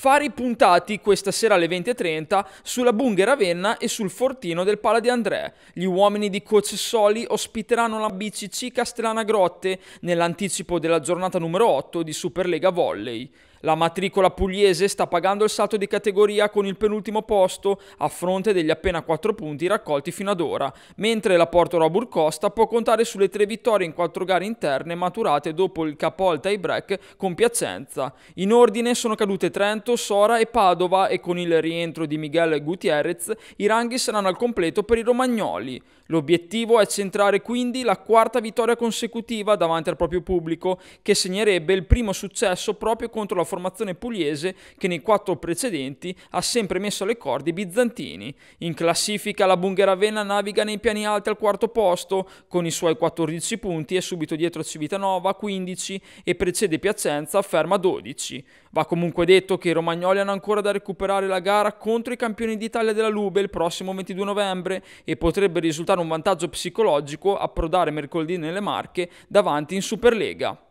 Fari puntati questa sera alle 20.30 sulla Bunghe Ravenna e sul fortino del Pala di André. Gli uomini di Coach Soli ospiteranno la BCC Castellana Grotte nell'anticipo della giornata numero 8 di Superlega Volley. La matricola pugliese sta pagando il salto di categoria con il penultimo posto a fronte degli appena 4 punti raccolti fino ad ora, mentre la Porto Robur Costa può contare sulle tre vittorie in quattro gare interne maturate dopo il capol tie break con Piacenza. In ordine sono cadute Trento, Sora e Padova e con il rientro di Miguel Gutierrez i ranghi saranno al completo per i romagnoli. L'obiettivo è centrare quindi la quarta vittoria consecutiva davanti al proprio pubblico che segnerebbe il primo successo proprio contro la formazione pugliese che nei quattro precedenti ha sempre messo alle corde i bizantini. In classifica la Bungheravena naviga nei piani alti al quarto posto con i suoi 14 punti e subito dietro Civitanova 15 e precede Piacenza ferma 12. Va comunque detto che i romagnoli hanno ancora da recuperare la gara contro i campioni d'Italia della Lube il prossimo 22 novembre e potrebbe risultare un vantaggio psicologico approdare mercoledì nelle Marche davanti in Superlega.